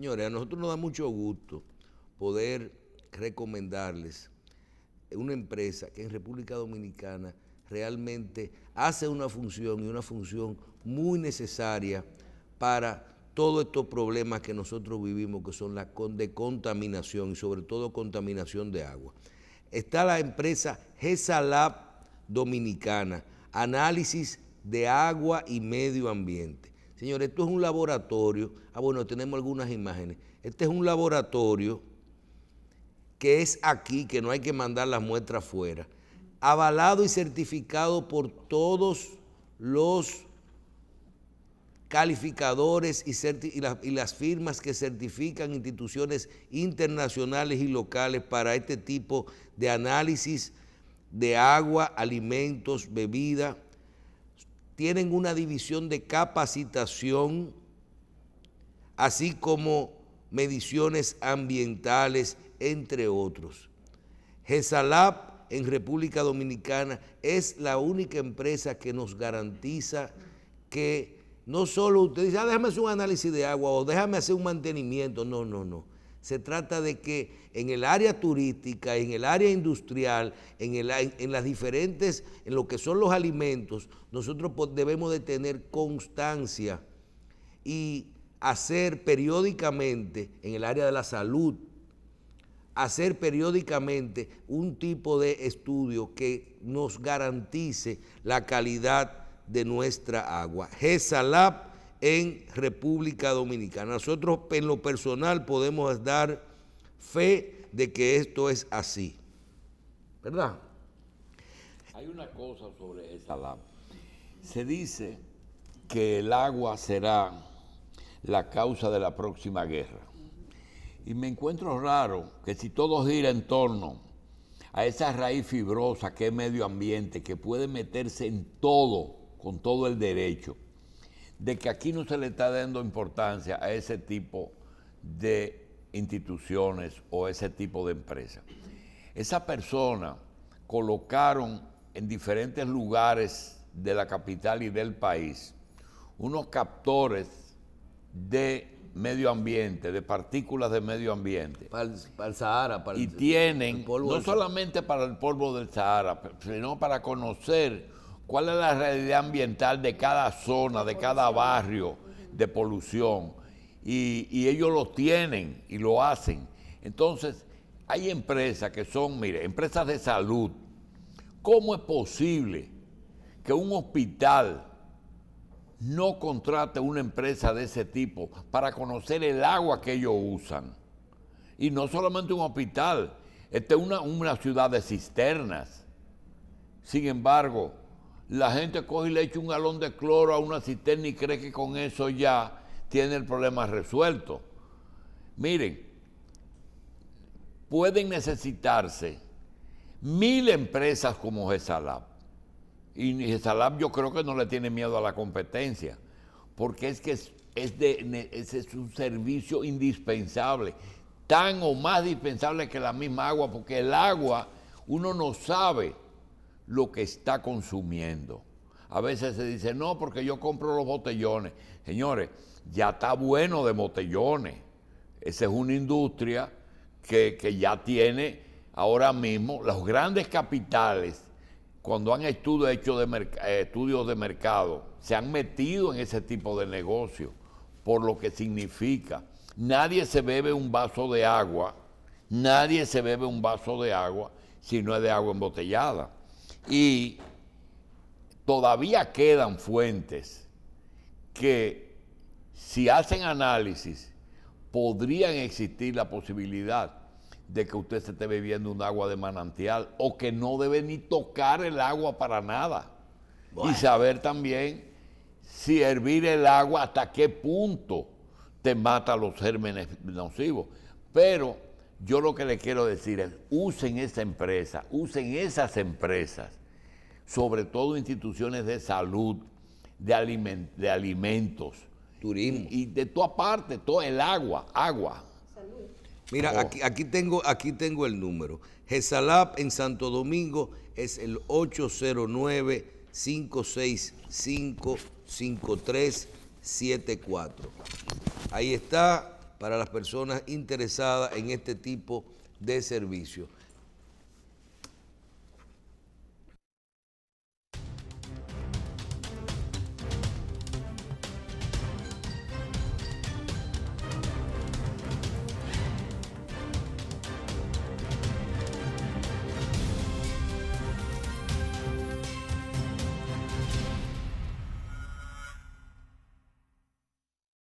Señores, a nosotros nos da mucho gusto poder recomendarles una empresa que en República Dominicana realmente hace una función y una función muy necesaria para todos estos problemas que nosotros vivimos, que son la de contaminación y sobre todo contaminación de agua. Está la empresa GESALAB Dominicana, análisis de agua y medio ambiente. Señores, esto es un laboratorio. Ah, bueno, tenemos algunas imágenes. Este es un laboratorio que es aquí, que no hay que mandar las muestras fuera. Avalado y certificado por todos los calificadores y, y las firmas que certifican instituciones internacionales y locales para este tipo de análisis de agua, alimentos, bebida tienen una división de capacitación, así como mediciones ambientales, entre otros. GESALAP en República Dominicana es la única empresa que nos garantiza que no solo usted dice, ah, déjame hacer un análisis de agua o déjame hacer un mantenimiento, no, no, no se trata de que en el área turística, en el área industrial, en, el, en las diferentes, en lo que son los alimentos, nosotros debemos de tener constancia y hacer periódicamente, en el área de la salud, hacer periódicamente un tipo de estudio que nos garantice la calidad de nuestra agua. GESALAB en República Dominicana. Nosotros en lo personal podemos dar fe de que esto es así. ¿Verdad? Hay una cosa sobre esa lámpara. Se dice que el agua será la causa de la próxima guerra. Y me encuentro raro que si todo gira en torno a esa raíz fibrosa que es medio ambiente, que puede meterse en todo, con todo el derecho, de que aquí no se le está dando importancia a ese tipo de instituciones o ese tipo de empresas. Esa persona colocaron en diferentes lugares de la capital y del país unos captores de medio ambiente, de partículas de medio ambiente. Para el, Sahara, y tienen, no solamente para el polvo del Sahara, sino para conocer cuál es la realidad ambiental de cada zona, de cada barrio de polución. Y, ellos lo tienen y lo hacen. Entonces, hay empresas que son, mire, empresas de salud. ¿Cómo es posible que un hospital no contrate una empresa de ese tipo para conocer el agua que ellos usan? Y no solamente un hospital, este una, una ciudad de cisternas. Sin embargo, la gente coge y le echa un galón de cloro a una cisterna y cree que con eso ya tiene el problema resuelto. Miren, pueden necesitarse mil empresas como Gesalab. Y Gesalab yo creo que no le tiene miedo a la competencia, porque es que es, es un servicio indispensable, tan o más indispensable que la misma agua, porque el agua uno no sabe lo que está consumiendo. A veces se dice, no, porque yo compro los botellones. Señores, ya está bueno de botellones. Esa es una industria que, ya tiene ahora mismo los grandes capitales, cuando han estudio hecho de eh, estudios de mercado, se han metido en ese tipo de negocio, por lo que significa. Nadie se bebe un vaso de agua, nadie se bebe un vaso de agua si no es de agua embotellada. Y todavía quedan fuentes que si hacen análisis podrían existir la posibilidad de que usted se esté bebiendo un agua de manantial o que no debe ni tocar el agua para nada. Y saber también si hervir el agua hasta qué punto te mata los gérmenes nocivos. Pero yo lo que le quiero decir es, usen esa empresa, usen esas empresas, sobre todo instituciones de salud, de, de alimentos. Turismo. Y, de toda parte, todo el agua, agua. Mira, oh. aquí, tengo, aquí tengo el número. GESALAP en Santo Domingo es el 809-565-5374. Ahí está para las personas interesadas en este tipo de servicios.